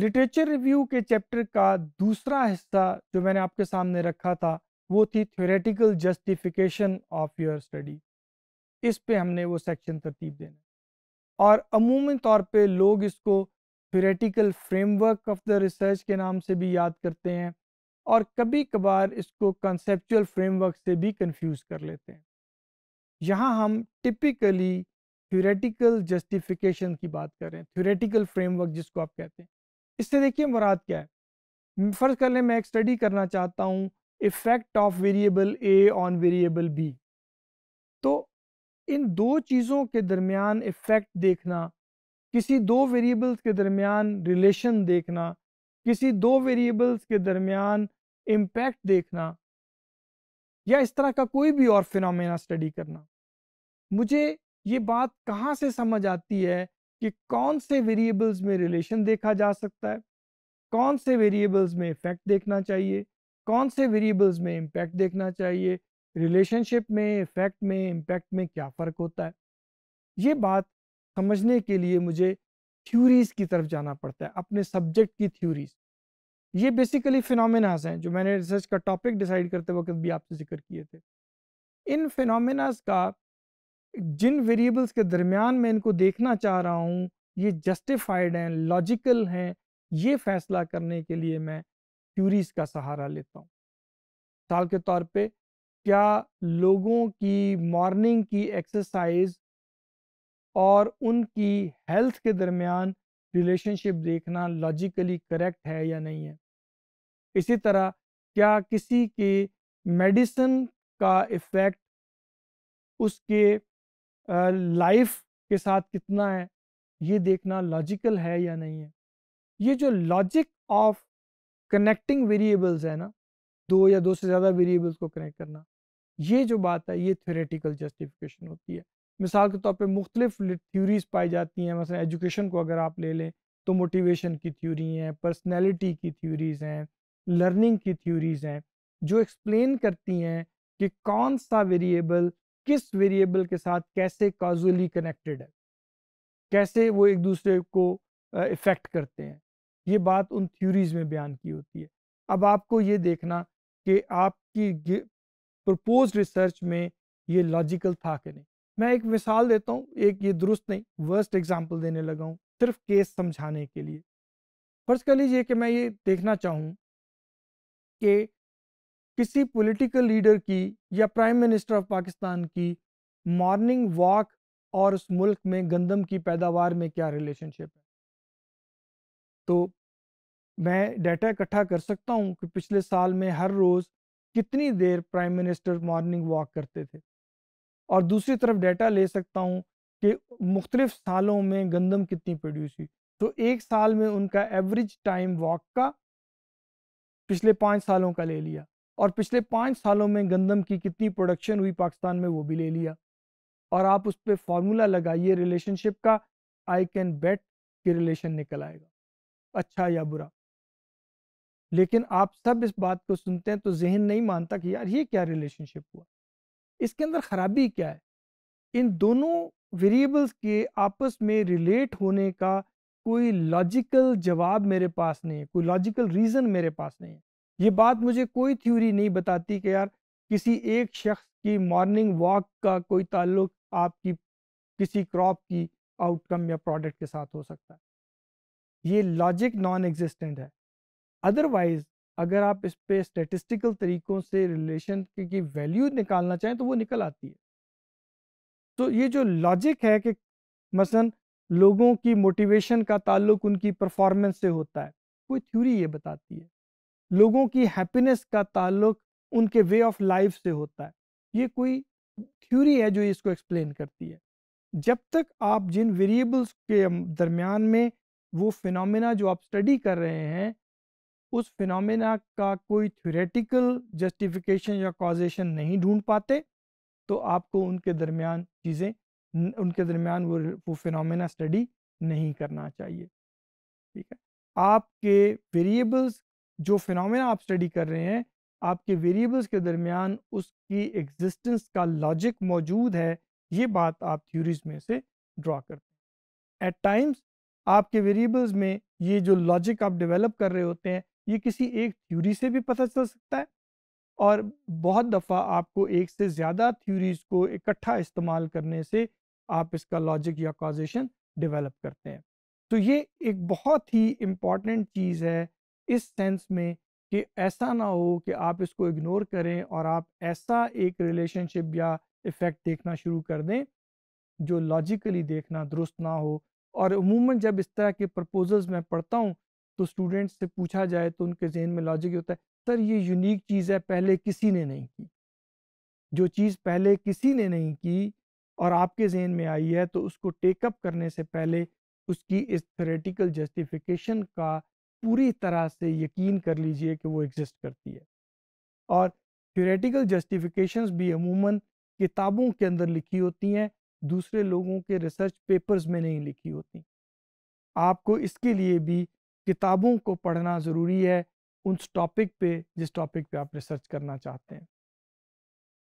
literature review के chapter का दूसरा हिस्सा जो मैंने आपके सामने रखा था वो थी theoretical justification of your study इस पे हमने वो सेक्शन तरतीब देना और अमूमी तौर पे लोग इसको theoretical framework of the research के नाम से भी याद करते हैं और कभी कभार इसको कंसेप्चुअल फ्रेमवर्क से भी कन्फ्यूज़ कर लेते हैं यहाँ हम टिपिकली थ्योरेटिकल जस्टिफिकेशन की बात कर रहे हैं थ्योरेटिकल फ्रेमवर्क जिसको आप कहते हैं इससे देखिए मुराद क्या है फ़र्ज़ कर लें मैं एक स्टडी करना चाहता हूँ effect of variable A on variable B तो इन दो चीज़ों के दरमियान इफ़ेक्ट देखना किसी दो वेरिएबल्स के दरमियान रिलेशन देखना किसी दो वेरिएबल्स के दरमियान इम्पैक्ट देखना या इस तरह का कोई भी और फिनोमेना स्टडी करना मुझे ये बात कहाँ से समझ आती है कि कौन से वेरिएबल्स में रिलेशन देखा जा सकता है कौन से वेरिएबल्स में इफेक्ट देखना चाहिए कौन से वेरिएबल्स में इम्पैक्ट देखना चाहिए रिलेशनशिप में इफेक्ट में इम्पैक्ट में क्या फ़र्क होता है ये बात समझने के लिए मुझे थ्योरीज़ की तरफ जाना पड़ता है अपने सब्जेक्ट की थ्योरीज़ ये बेसिकली फिनोमिनाज हैं जो मैंने रिसर्च का टॉपिक डिसाइड करते वक्त भी आपसे जिक्र किए थे इन फिनोमिनाज का जिन वेरिएबल्स के दरमियान मैं इनको देखना चाह रहा हूँ ये जस्टिफाइड हैं लॉजिकल हैं ये फैसला करने के लिए मैं ट्यूरीज का सहारा लेता हूँ मिसाल के तौर पे क्या लोगों की मॉर्निंग की एक्सरसाइज और उनकी हेल्थ के दरमियान रिलेशनशिप देखना लॉजिकली करेक्ट है या नहीं है इसी तरह क्या किसी के मेडिसिन का इफ़ेक्ट उसके लाइफ के साथ कितना है ये देखना लॉजिकल है या नहीं है ये जो लॉजिक ऑफ कनेक्टिंग वेरिएबल्स है ना दो या दो से ज़्यादा वेरिएबल्स को कनेक्ट करना ये जो बात है ये थ्योरेटिकल जस्टिफिकेशन होती है मिसाल के तौर पे मुख्तलिफ थ्योरीज पाई जाती हैं मसलन एजुकेशन को अगर आप ले लें तो मोटिवेशन की थ्योरी हैं पर्सनैलिटी की थ्योरीज हैं लर्निंग की थ्योरीज हैं जो एक्सप्लेन करती हैं कि कौन सा वेरिएबल किस वेरिएबल के साथ कैसे काजुअली कनेक्टेड है कैसे वो एक दूसरे को इफ़ेक्ट करते हैं ये बात उन थ्योरीज में बयान की होती है अब आपको ये देखना कि आपकी प्रपोज रिसर्च में ये लॉजिकल था कि नहीं मैं एक मिसाल देता हूँ एक ये दुरुस्त नहीं वर्स्ट एग्जाम्पल देने लगा हूँ सिर्फ केस समझाने के लिए फर्ज कर लीजिए कि मैं ये देखना चाहूँ कि किसी पॉलिटिकल लीडर की या प्राइम मिनिस्टर ऑफ पाकिस्तान की मॉर्निंग वॉक और उस मुल्क में गंदम की पैदावार में क्या रिलेशनशिप है तो मैं डाटा इकट्ठा कर सकता हूँ कि पिछले साल में हर रोज़ कितनी देर प्राइम मिनिस्टर मॉर्निंग वॉक करते थे और दूसरी तरफ डाटा ले सकता हूँ कि मुख्तलिफ सालों में गंदम कितनी प्रोड्यूस हुई तो एक साल में उनका एवरेज टाइम वॉक का पिछले पाँच सालों का ले लिया और पिछले पाँच सालों में गंदम की कितनी प्रोडक्शन हुई पाकिस्तान में वो भी ले लिया और आप उस पर फार्मूला लगाइए रिलेशनशिप का आई कैन बेट कि रिलेशन निकल आएगा अच्छा या बुरा लेकिन आप सब इस बात को सुनते हैं तो जहन नहीं मानता कि यार ये क्या रिलेशनशिप हुआ इसके अंदर ख़राबी क्या है इन दोनों वेरिएबल्स के आपस में रिलेट होने का कोई लॉजिकल जवाब मेरे पास नहीं है कोई लॉजिकल रीज़न मेरे पास नहीं है ये बात मुझे कोई थ्योरी नहीं बताती कि यार किसी एक शख्स की मॉर्निंग वॉक का कोई ताल्लुक आपकी किसी क्रॉप की आउटकम या प्रोडक्ट के साथ हो सकता है ये लॉजिक नॉन एग्जिस्टेंट है अदरवाइज अगर आप इस पर स्टेटिस्टिकल तरीकों से रिलेशन की वैल्यू निकालना चाहें तो वो निकल आती है तो ये जो लॉजिक है कि मसलन लोगों की मोटिवेशन का ताल्लुक उनकी परफॉर्मेंस से होता है कोई थ्योरी ये बताती है लोगों की हैप्पीनेस का ताल्लुक उनके वे ऑफ लाइफ से होता है ये कोई थ्योरी है जो इसको एक्सप्लेन करती है जब तक आप जिन वेरिएबल्स के दरमियान में वो फिनोमेना जो आप स्टडी कर रहे हैं उस फिनोमेना का कोई थ्योरेटिकल जस्टिफिकेशन या कॉजेशन नहीं ढूंढ पाते तो आपको उनके दरमियान चीज़ें उनके दरमियान वो वो फिनोमेना स्टडी नहीं करना चाहिए ठीक है आपके वेरिएबल्स जो फिनोमेना आप स्टडी कर रहे हैं आपके वेरिएबल्स के दरमियान उसकी एग्जिस्टेंस का लॉजिक मौजूद है ये बात आप थ्योरीज में से ड्रा करते हैं एट टाइम्स आपके वेरिएबल्स में ये जो लॉजिक आप डेवलप कर रहे होते हैं ये किसी एक थ्योरी से भी पता चल सकता है और बहुत दफ़ा आपको एक से ज़्यादा थ्यूरीज को इकट्ठा इस्तेमाल करने से आप इसका लॉजिक या कॉजेशन डेवलप करते हैं तो ये एक बहुत ही इम्पॉर्टेंट चीज़ है इस सेंस में कि ऐसा ना हो कि आप इसको इग्नोर करें और आप ऐसा एक रिलेशनशिप या इफ़ेक्ट देखना शुरू कर दें जो लॉजिकली देखना दुरुस्त ना हो और अमूमन जब इस तरह के प्रपोजल्स मैं पढ़ता हूँ तो स्टूडेंट्स से पूछा जाए तो उनके जहन में लॉजिक होता है सर ये यूनिक चीज़ है पहले किसी ने नहीं की जो चीज़ पहले किसी ने नहीं की और आपके जहन में आई है तो उसको टेकअप करने से पहले उसकी इस थेरेटिकल जस्टिफिकेशन का पूरी तरह से यकीन कर लीजिए कि वो एग्जिस्ट करती है और थ्योरेटिकल जस्टिफिकेशंस भी अमूमन किताबों के अंदर लिखी होती हैं दूसरे लोगों के रिसर्च पेपर्स में नहीं लिखी होती आपको इसके लिए भी किताबों को पढ़ना ज़रूरी है उस टॉपिक पे जिस टॉपिक पे आप रिसर्च करना चाहते हैं